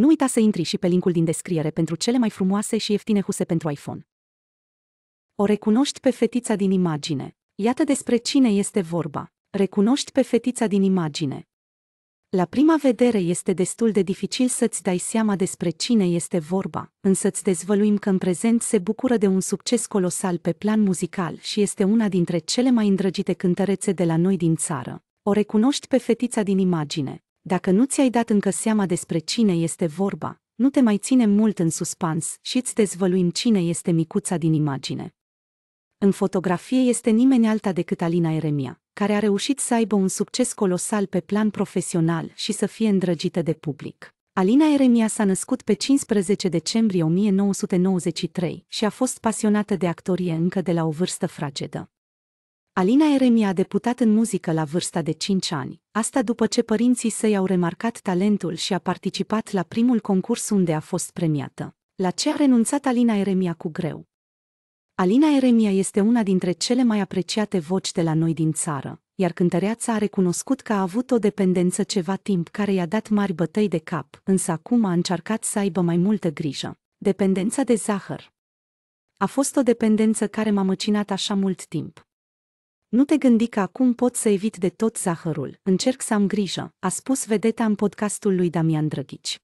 Nu uita să intri și pe linkul din descriere pentru cele mai frumoase și ieftine huse pentru iPhone. O recunoști pe fetița din imagine. Iată despre cine este vorba. Recunoști pe fetița din imagine. La prima vedere este destul de dificil să-ți dai seama despre cine este vorba, însă îți dezvăluim că în prezent se bucură de un succes colosal pe plan muzical și este una dintre cele mai îndrăgite cântărețe de la noi din țară. O recunoști pe fetița din imagine. Dacă nu ți-ai dat încă seama despre cine este vorba, nu te mai ține mult în suspans și îți dezvăluim cine este micuța din imagine. În fotografie este nimeni alta decât Alina Eremia, care a reușit să aibă un succes colosal pe plan profesional și să fie îndrăgită de public. Alina Eremia s-a născut pe 15 decembrie 1993 și a fost pasionată de actorie încă de la o vârstă fragedă. Alina Eremia a debutat în muzică la vârsta de 5 ani, asta după ce părinții săi au remarcat talentul și a participat la primul concurs unde a fost premiată, la ce a renunțat Alina Eremia cu greu. Alina Eremia este una dintre cele mai apreciate voci de la noi din țară, iar cântăreața a recunoscut că a avut o dependență ceva timp care i-a dat mari bătăi de cap, însă acum a încercat să aibă mai multă grijă. Dependența de zahăr. A fost o dependență care m-a măcinat așa mult timp. Nu te gândi că acum pot să evit de tot zahărul, încerc să am grijă, a spus vedeta în podcastul lui Damian Drăghici.